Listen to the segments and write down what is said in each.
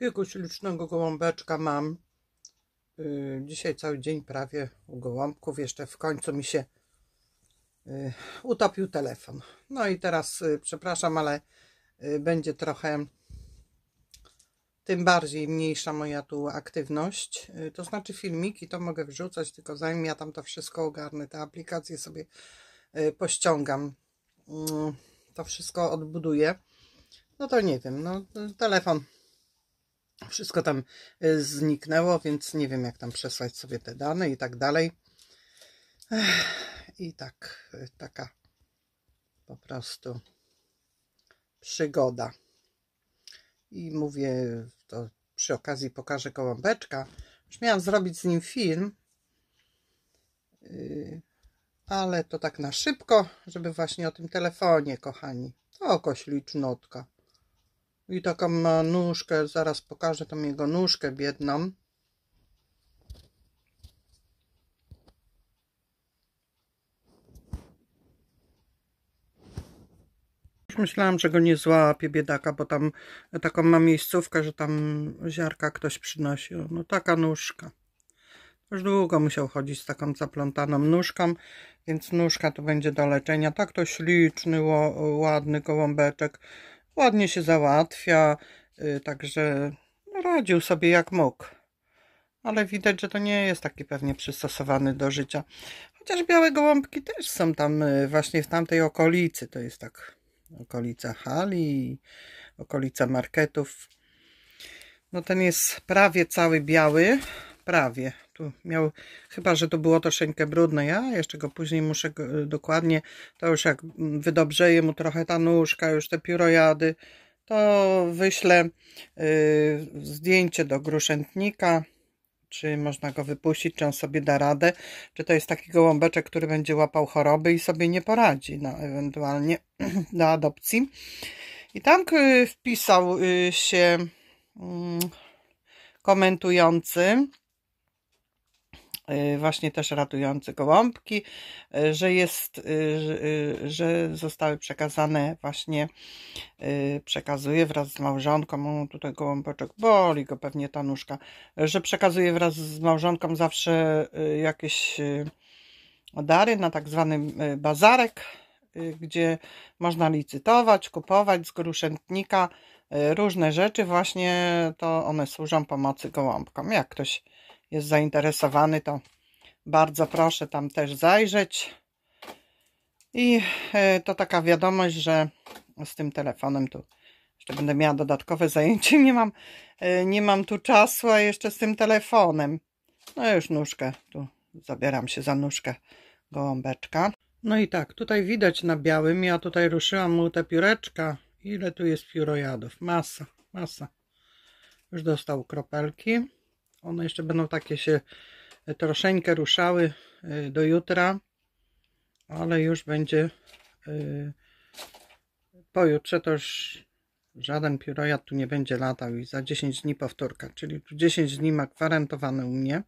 Jakiegoś licznego gołąbeczka mam. Y, dzisiaj cały dzień prawie u gołąbków. Jeszcze w końcu mi się y, utopił telefon. No i teraz, y, przepraszam, ale będzie trochę tym bardziej mniejsza moja tu aktywność. to znaczy filmiki to mogę wrzucać, tylko zanim ja tam to wszystko ogarnę, te aplikacje sobie pościągam. Mm, to wszystko odbuduję. No to nie wiem, no telefon wszystko tam e, zniknęło, więc nie wiem jak tam przesłać sobie te dane i tak dalej. I tak, e, taka po prostu przygoda. I mówię, to przy okazji pokażę kołąbeczka. Już miałam zrobić z nim film, e, ale to tak na szybko, żeby właśnie o tym telefonie, kochani. To koślicznotka. I taką ma e, nóżkę, zaraz pokażę tą jego nóżkę biedną. Myślałam, że go nie złapie biedaka, bo tam e, taką ma miejscówkę, że tam ziarka ktoś przynosił. No taka nóżka. Już długo musiał chodzić z taką zaplątaną nóżką, więc nóżka to będzie do leczenia. Tak to śliczny, ładny gołąbeczek ładnie się załatwia, y, także radził sobie jak mógł. Ale widać, że to nie jest taki pewnie przystosowany do życia. Chociaż białe gołąbki też są tam y, właśnie w tamtej okolicy. To jest tak okolica hali, okolica marketów. No ten jest prawie cały biały, prawie tu miał, chyba, że to było troszeczkę brudne, ja jeszcze go później muszę go, y, dokładnie, to już jak mm, wydobrzeje mu trochę ta nóżka, już te piórojady, to wyślę y, zdjęcie do gruszętnika, czy można go wypuścić, czy on sobie da radę, czy to jest taki gołąbeczek, który będzie łapał choroby i sobie nie poradzi, no, ewentualnie do adopcji. I tam y, wpisał się mm, komentujący, Y, właśnie też ratujący gołąbki, y, że jest, y, że, że zostały przekazane właśnie, przekazuje wraz z małżonką, o, tutaj gołąboczek boli go pewnie ta nóżka, że przekazuje wraz z małżonką zawsze jakieś dary na tak zwany bazarek, gdzie można licytować, kupować z gruszętnika różne rzeczy, właśnie to one służą pomocy gołąbkom. Jak ktoś jest zainteresowany, to bardzo proszę tam też zajrzeć. I e, to taka wiadomość, że z tym telefonem tu jeszcze będę miała dodatkowe zajęcie. Nie mam, e, nie mam tu czasu, a jeszcze z tym telefonem. No już nóżkę, tu zabieram się za nóżkę gołąbeczka. No i tak, tutaj widać na białym, ja tutaj ruszyłam mu te pióreczka. Ile tu jest piórojadów? Masa, masa. Już dostał kropelki. One jeszcze będą takie się e, troszeczkę ruszały e, do jutra, ale już będzie e, pojutrze to już żaden piórojad tu nie będzie latał i za 10 dni powtórka, czyli tu 10 dni ma gwarantowane u mnie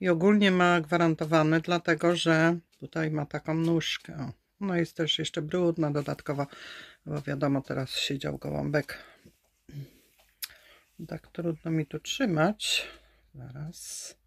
i ogólnie ma gwarantowane dlatego, że tutaj ma taką nóżkę no jest też jeszcze brudna dodatkowo bo wiadomo teraz siedział gołąbek tak trudno mi tu trzymać let us